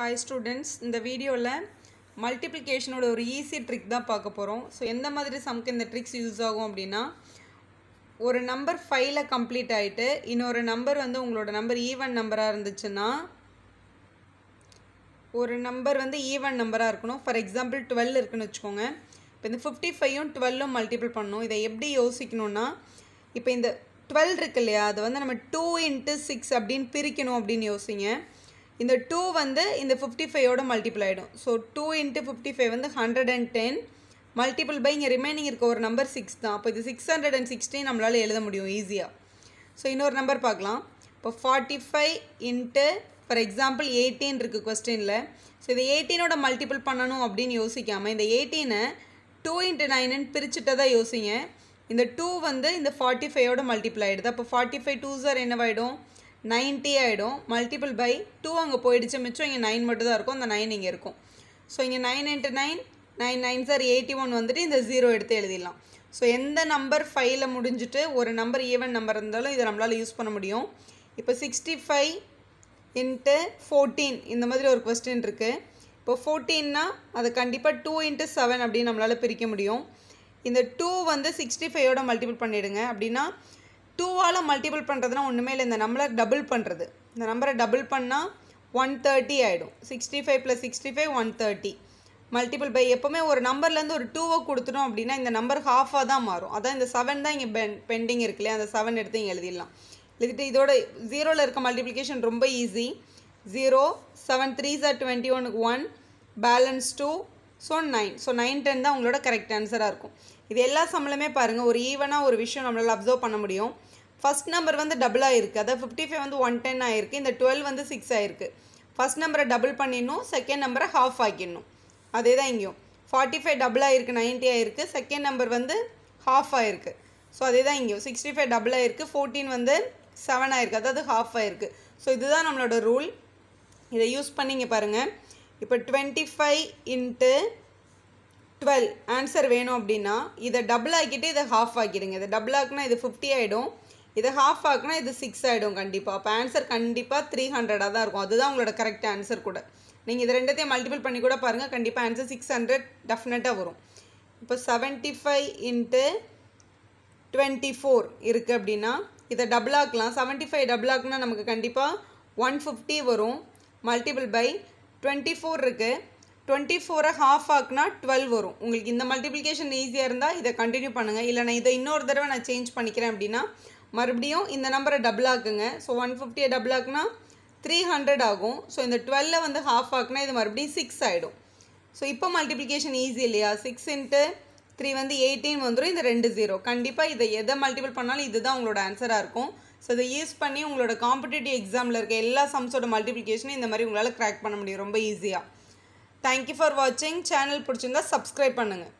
hi students இந்த வீடியோவில் மல்டிப்ளிகேஷனோட ஒரு ஈஸி ட்ரிக் தான் பார்க்க போகிறோம் ஸோ எந்த மாதிரி சம்க்கு இந்த ட்ரிக்ஸ் யூஸ் ஆகும் அப்படின்னா ஒரு நம்பர் ஃபைவ்ல கம்ப்ளீட் ஆகிட்டு இன்னொரு நம்பர் வந்து உங்களோட நம்பர் ஈவன் நம்பராக இருந்துச்சுன்னா ஒரு நம்பர் வந்து ஈவன் நம்பராக இருக்கணும் ஃபார் எக்ஸாம்பிள் டுவெல் இருக்குன்னு வச்சுக்கோங்க இப்போ இந்த ஃபிஃப்டி ஃபைவும் டுவெல்லும் மல்டிபிள் பண்ணணும் இதை எப்படி யோசிக்கணும்னா இப்போ இந்த டுவெல் இருக்கு இல்லையா அதை வந்து நம்ம டூ இன்ட்டு சிக்ஸ் அப்படின்னு பிரிக்கணும் அப்படின்னு யோசிங்க இந்த டூ வந்து இந்த ஃபிஃப்டி ஃபைவோட மல்டிபிள் ஆகிடும் so two into fifty five வந்து hundred and ten multiple by இங்கே ரிமைனிங் இருக்க ஒரு நம்பர் சிக்ஸ் தான் அப்போ இது சிக்ஸ் ஹண்ட்ரட் அண்ட் சிக்ஸ்டீன் நம்மளால் எழுத முடியும் ஈஸியாக ஸோ இன்னொரு நம்பர் பார்க்கலாம் இப்போ forty five into for example eighteen இருக்குது கொஸ்டினில் ஸோ இது எயிட்டீனோட மல்டிபிள் பண்ணணும் அப்படின்னு யோசிக்காமல் இந்த எயிட்டீனை டூ இன்ட்டு நைனுன்னு பிரிச்சுட்டு தான் யோசிங்க இந்த டூ வந்து இந்த ஃபார்ட்டி ஃபைவோட மல்டிபிள் ஆகிடுது அப்போ ஃபார்ட்டி ஃபைவ் டூ சார் என்னவாயிடும் நைன்ட்டி ஆகிடும் மல்டிபிள் பை டூ அங்கே போயிடுச்சு மிச்சம் இங்கே நைன் மட்டும் தான் இருக்கும் அந்த நைன் இங்கே இருக்கும் ஸோ இங்கே nine into nine nine nine sir eighty one வந்துட்டு இந்த ஜீரோ எடுத்து எழுதிடலாம் ஸோ எந்த நம்பர் ஃபைவ்ல முடிஞ்சுட்டு ஒரு நம்பர் ஈவன் நம்பர் இருந்தாலும் இதை நம்மளால் யூஸ் பண்ண முடியும் இப்போ சிக்ஸ்டி ஃபைவ் இன்ட்டு ஃபோர்டீன் இந்த மாதிரி ஒரு கொஸ்டின் இருக்குது இப்போ ஃபோர்டீன்னா அது கண்டிப்பாக டூ இன்ட்டு செவன் அப்படின்னு நம்மளால் பிரிக்க முடியும் இந்த டூ வந்து சிக்ஸ்டி ஃபைவோட மல்டிபிள் பண்ணிவிடுங்க அப்படின்னா டூவால் மல்டிபிள் பண்ணுறதுனா ஒன்றுமே இல்லை இந்த நம்பரை டபுள் பண்ணுறது இந்த நம்பரை டபுள் பண்ணால் ஒன் தேர்ட்டி ஆகிடும் sixty five plus sixty five one thirty multiple by எப்போவுமே ஒரு நம்பர்லேருந்து ஒரு டூவை கொடுத்துட்டோம் அப்படின்னா இந்த நம்பர் ஹாஃபாக தான் மாறும் அதான் இந்த செவன் தான் இங்கே பென் பெண்டிங் இருக்கு இல்லையா அந்த செவன் எடுத்து இங்கே எழுதிடலாம் எழுதிட்டு இதோட ஜீரோவில் இருக்க மல்டிப்ளிகேஷன் ரொம்ப easy zero seven three sir twenty ஒனுக்கு one balance two so nine so nine ten தான் உங்களோட கரெக்ட் ஆன்சராக இருக்கும் இது எல்லா சம்பளமே பாருங்கள் ஒரு ஈவனாக ஒரு விஷயம் நம்மளால் அப்சர்வ் பண்ண முடியும் ஃபஸ்ட் நம்பர் வந்து டபுள் ஆகிருக்கு அதாவது ஃபிஃப்டி ஃபைவ் வந்து ஒன் டென் ஆகிருக்கு இந்த டுவெல் வந்து சிக்ஸ் ஆகிருக்கு ஃபஸ்ட் நம்பரை டபுள் பண்ணிடணும் செகண்ட் நம்பரை ஹாஃப் ஆக்கிடணும் அதே தான் இங்கேயும் ஃபார்ட்டி ஃபைவ் டபுள் இருக்குது நைன்ட்டி ஆகிருக்கு செகண்ட் நம்பர் வந்து ஹாஃப் ஆகிருக்கு ஸோ அதே தான் இங்கேயும் சிக்ஸ்டி ஃபைவ் டபுள் ஆகிருக்கு ஃபோர்டீன் வந்து செவன் ஆகிருக்கு அதாவது ஹாஃப் ஆகிருக்கு ஸோ இதுதான் நம்மளோட ரூல் இதை யூஸ் பண்ணிங்க பாருங்கள் இப்போ twenty five into twelve answer வேணும் அப்படின்னா இதை டபுள் ஆக்கிட்டு இதை ஹாஃப் ஆக்கிடுங்க இதை டபுள் ஆக்குனா இது ஃபிஃப்டி ஆகிடும் இதை ஹாஃப் ஆக்குனா இது சிக்ஸ் ஆகிடும் கண்டிப்பாக அப்போ ஆன்சர் கண்டிப்பாக த்ரீ ஹண்ட்ரடாக தான் இருக்கும் அதுதான் உங்களோட கரெக்ட் ஆன்சர் கூட நீங்கள் இது ரெண்டத்தையும் மல்டிபிள் பண்ணி கூட பாருங்கள் கண்டிப்பாக ஆன்சர் சிக்ஸ் ஹண்ட்ரட் டெஃபினட்டாக வரும் இப்போ seventy five into twenty four இருக்குது அப்படின்னா இதை டபுள் ஆக்கலாம் செவன்ட்டி ஃபைவ் டபுள் ஆக்குனா நமக்கு கண்டிப்பாக ஒன் ஃபிஃப்டி வரும் மல்டிபிள் பை டுவெண்ட்டி ஃபோர் இருக்குது டுவெண்ட்டி ஃபோரை ஹாஃப் ஆக்குனா டுவெல் வரும் உங்களுக்கு இந்த மல்டிப்ளிகேஷன் ஈஸியாக இருந்தால் இதை கண்டினியூ பண்ணுங்கள் இல்லை நான் இதை இன்னொரு தடவை நான் சேஞ்ச் பண்ணிக்கிறேன் அப்படின்னா மறுபடியும் இந்த நம்பரை டபுள் ஆக்குங்க ஸோ ஒன் ஃபிஃப்டியை டபுள் ஆக்குனா த்ரீ ஹண்ட்ரட் ஆகும் ஸோ இந்த டுவெல்ல வந்து ஹாஃப் ஆக்குனா இது மறுபடியும் சிக்ஸ் ஆகிடும் ஸோ இப்போ மல்டிப்ளிகேஷன் ஈஸி இல்லையா சிக்ஸ் இன்ட்டு த்ரீ வந்து எயிட்டீன் வந்துடும் இந்த ரெண்டு ஜீரோ கண்டிப்பாக இதை எதை மல்டிபிள் பண்ணாலும் இதுதான் உங்களோட ஆன்சராக இருக்கும் ஸோ இதை யூஸ் பண்ணி உங்களோட காம்படிட்டிவ் எக்ஸாமில் இருக்க எல்லா சம்ஸோட மல்டிப்ளிகேஷனும் இந்த மாதிரி உங்களால் க்ராக் பண்ண முடியும் ரொம்ப ஈஸியாக தேங்க்யூ ஃபார் வாட்சிங் சேனல் பிடிச்சிருந்தா சப்ஸ்கிரைப் பண்ணுங்கள்